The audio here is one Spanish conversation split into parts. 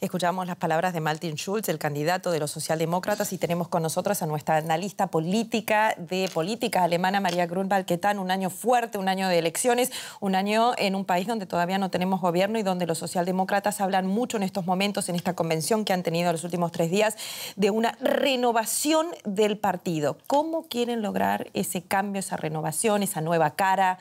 Escuchamos las palabras de Martin Schulz, el candidato de los socialdemócratas, y tenemos con nosotros a nuestra analista política de política alemana, María Grunwald, que tan un año fuerte, un año de elecciones, un año en un país donde todavía no tenemos gobierno y donde los socialdemócratas hablan mucho en estos momentos, en esta convención que han tenido los últimos tres días, de una renovación del partido. ¿Cómo quieren lograr ese cambio, esa renovación, esa nueva cara?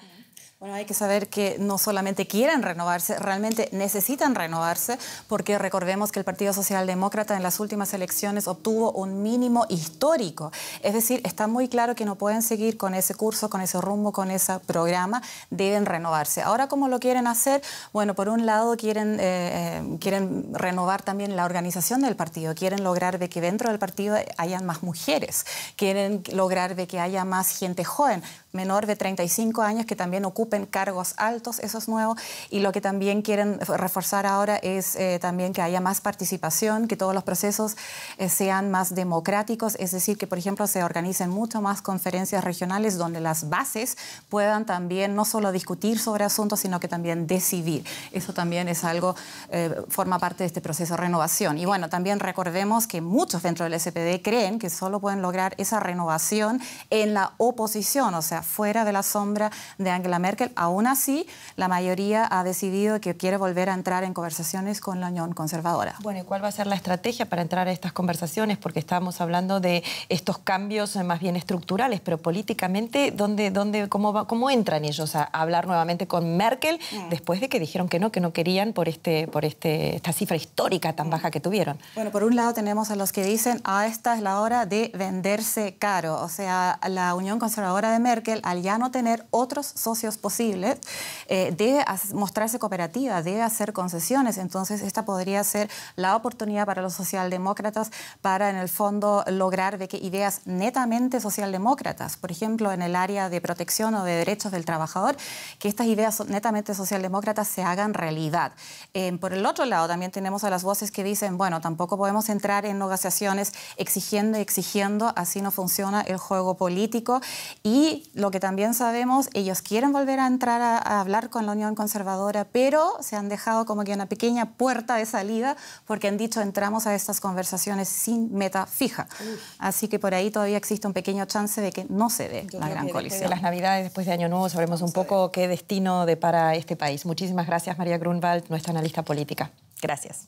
Bueno, hay que saber que no solamente quieren renovarse, realmente necesitan renovarse, porque recordemos que el Partido Socialdemócrata en las últimas elecciones obtuvo un mínimo histórico. Es decir, está muy claro que no pueden seguir con ese curso, con ese rumbo, con ese programa, deben renovarse. Ahora, ¿cómo lo quieren hacer? Bueno, por un lado quieren, eh, eh, quieren renovar también la organización del partido, quieren lograr de que dentro del partido hayan más mujeres, quieren lograr de que haya más gente joven, menor de 35 años que también ocupe en cargos altos, eso es nuevo, y lo que también quieren reforzar ahora es eh, también que haya más participación, que todos los procesos eh, sean más democráticos, es decir, que por ejemplo se organicen mucho más conferencias regionales donde las bases puedan también no solo discutir sobre asuntos, sino que también decidir. Eso también es algo, eh, forma parte de este proceso de renovación. Y bueno, también recordemos que muchos dentro del SPD creen que solo pueden lograr esa renovación en la oposición, o sea, fuera de la sombra de Angela Merkel Aún así, la mayoría ha decidido que quiere volver a entrar en conversaciones con la Unión Conservadora. Bueno, ¿y cuál va a ser la estrategia para entrar a estas conversaciones? Porque estábamos hablando de estos cambios eh, más bien estructurales, pero políticamente, ¿dónde, dónde, cómo, ¿cómo entran ellos a hablar nuevamente con Merkel mm. después de que dijeron que no, que no querían por, este, por este, esta cifra histórica tan baja que tuvieron? Bueno, por un lado tenemos a los que dicen, ah, esta es la hora de venderse caro. O sea, la Unión Conservadora de Merkel, al ya no tener otros socios posibles, eh, debe mostrarse cooperativa, debe hacer concesiones. Entonces, esta podría ser la oportunidad para los socialdemócratas para, en el fondo, lograr de que ideas netamente socialdemócratas, por ejemplo, en el área de protección o de derechos del trabajador, que estas ideas netamente socialdemócratas se hagan realidad. Eh, por el otro lado, también tenemos a las voces que dicen, bueno, tampoco podemos entrar en negociaciones exigiendo y exigiendo, así no funciona el juego político. Y lo que también sabemos, ellos quieren volver a entrar a, hablar con la Unión Conservadora, pero se han dejado como que una pequeña puerta de salida porque han dicho entramos a estas conversaciones sin meta fija. Así que por ahí todavía existe un pequeño chance de que no se dé la gran colisión. las Navidades, después de Año Nuevo, sabremos un poco qué destino depara este país. Muchísimas gracias, María Grunwald, nuestra analista política. Gracias.